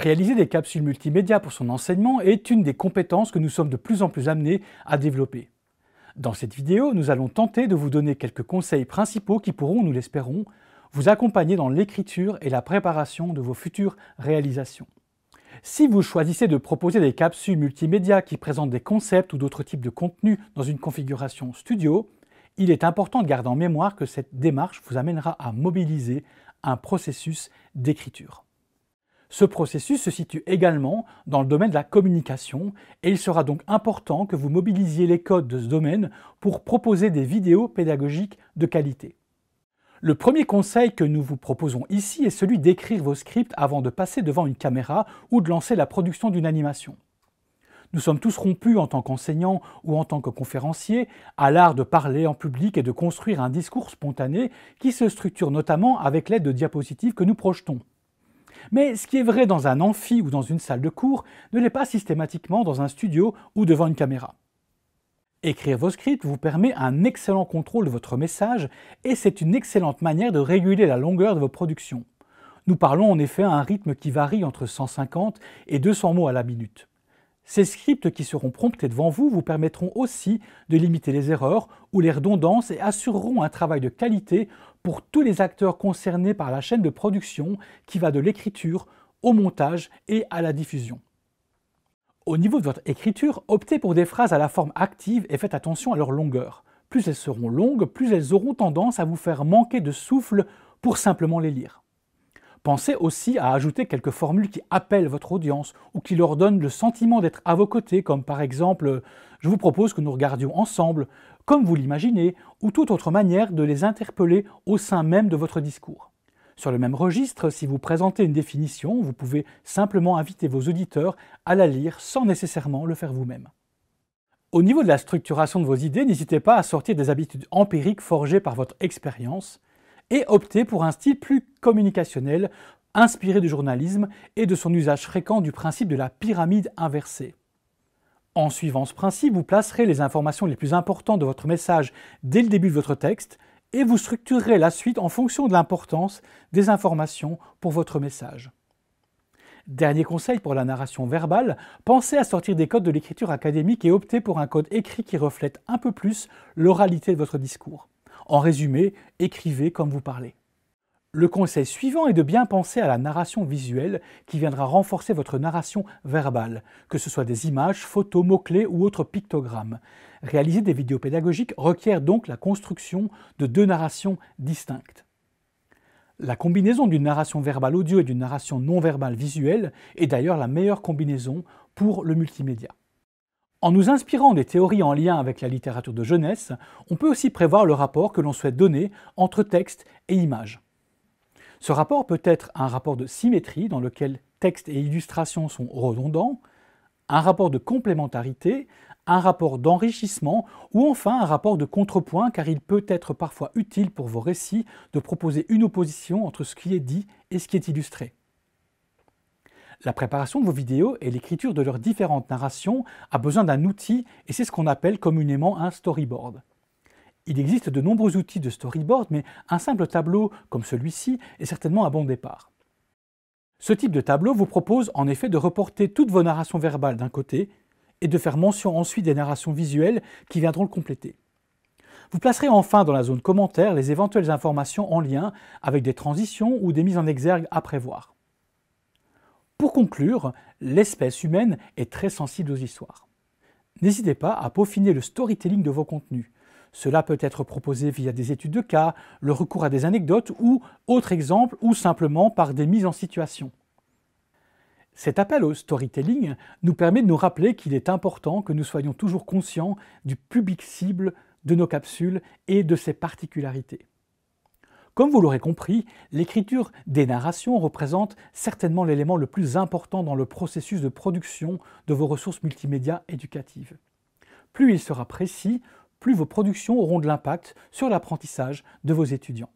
Réaliser des capsules multimédia pour son enseignement est une des compétences que nous sommes de plus en plus amenés à développer. Dans cette vidéo, nous allons tenter de vous donner quelques conseils principaux qui pourront, nous l'espérons, vous accompagner dans l'écriture et la préparation de vos futures réalisations. Si vous choisissez de proposer des capsules multimédia qui présentent des concepts ou d'autres types de contenus dans une configuration studio, il est important de garder en mémoire que cette démarche vous amènera à mobiliser un processus d'écriture. Ce processus se situe également dans le domaine de la communication et il sera donc important que vous mobilisiez les codes de ce domaine pour proposer des vidéos pédagogiques de qualité. Le premier conseil que nous vous proposons ici est celui d'écrire vos scripts avant de passer devant une caméra ou de lancer la production d'une animation. Nous sommes tous rompus en tant qu'enseignants ou en tant que conférenciers à l'art de parler en public et de construire un discours spontané qui se structure notamment avec l'aide de diapositives que nous projetons. Mais ce qui est vrai dans un amphi ou dans une salle de cours ne l'est pas systématiquement dans un studio ou devant une caméra. Écrire vos scripts vous permet un excellent contrôle de votre message et c'est une excellente manière de réguler la longueur de vos productions. Nous parlons en effet à un rythme qui varie entre 150 et 200 mots à la minute. Ces scripts qui seront promptés devant vous vous permettront aussi de limiter les erreurs ou les redondances et assureront un travail de qualité pour tous les acteurs concernés par la chaîne de production qui va de l'écriture au montage et à la diffusion. Au niveau de votre écriture, optez pour des phrases à la forme active et faites attention à leur longueur. Plus elles seront longues, plus elles auront tendance à vous faire manquer de souffle pour simplement les lire. Pensez aussi à ajouter quelques formules qui appellent votre audience ou qui leur donnent le sentiment d'être à vos côtés, comme par exemple ⁇ Je vous propose que nous regardions ensemble ⁇ comme vous l'imaginez, ou toute autre manière de les interpeller au sein même de votre discours. Sur le même registre, si vous présentez une définition, vous pouvez simplement inviter vos auditeurs à la lire sans nécessairement le faire vous-même. Au niveau de la structuration de vos idées, n'hésitez pas à sortir des habitudes empiriques forgées par votre expérience et optez pour un style plus communicationnel, inspiré du journalisme et de son usage fréquent du principe de la pyramide inversée. En suivant ce principe, vous placerez les informations les plus importantes de votre message dès le début de votre texte et vous structurerez la suite en fonction de l'importance des informations pour votre message. Dernier conseil pour la narration verbale, pensez à sortir des codes de l'écriture académique et optez pour un code écrit qui reflète un peu plus l'oralité de votre discours. En résumé, écrivez comme vous parlez. Le conseil suivant est de bien penser à la narration visuelle qui viendra renforcer votre narration verbale, que ce soit des images, photos, mots-clés ou autres pictogrammes. Réaliser des vidéos pédagogiques requiert donc la construction de deux narrations distinctes. La combinaison d'une narration verbale audio et d'une narration non verbale visuelle est d'ailleurs la meilleure combinaison pour le multimédia. En nous inspirant des théories en lien avec la littérature de jeunesse, on peut aussi prévoir le rapport que l'on souhaite donner entre texte et image. Ce rapport peut être un rapport de symétrie dans lequel texte et illustration sont redondants, un rapport de complémentarité, un rapport d'enrichissement ou enfin un rapport de contrepoint car il peut être parfois utile pour vos récits de proposer une opposition entre ce qui est dit et ce qui est illustré. La préparation de vos vidéos et l'écriture de leurs différentes narrations a besoin d'un outil et c'est ce qu'on appelle communément un storyboard. Il existe de nombreux outils de storyboard, mais un simple tableau comme celui-ci est certainement un bon départ. Ce type de tableau vous propose en effet de reporter toutes vos narrations verbales d'un côté et de faire mention ensuite des narrations visuelles qui viendront le compléter. Vous placerez enfin dans la zone commentaire les éventuelles informations en lien avec des transitions ou des mises en exergue à prévoir. Pour conclure, l'espèce humaine est très sensible aux histoires. N'hésitez pas à peaufiner le storytelling de vos contenus, cela peut être proposé via des études de cas, le recours à des anecdotes ou autres exemples ou simplement par des mises en situation. Cet appel au storytelling nous permet de nous rappeler qu'il est important que nous soyons toujours conscients du public cible de nos capsules et de ses particularités. Comme vous l'aurez compris, l'écriture des narrations représente certainement l'élément le plus important dans le processus de production de vos ressources multimédia éducatives. Plus il sera précis, plus vos productions auront de l'impact sur l'apprentissage de vos étudiants.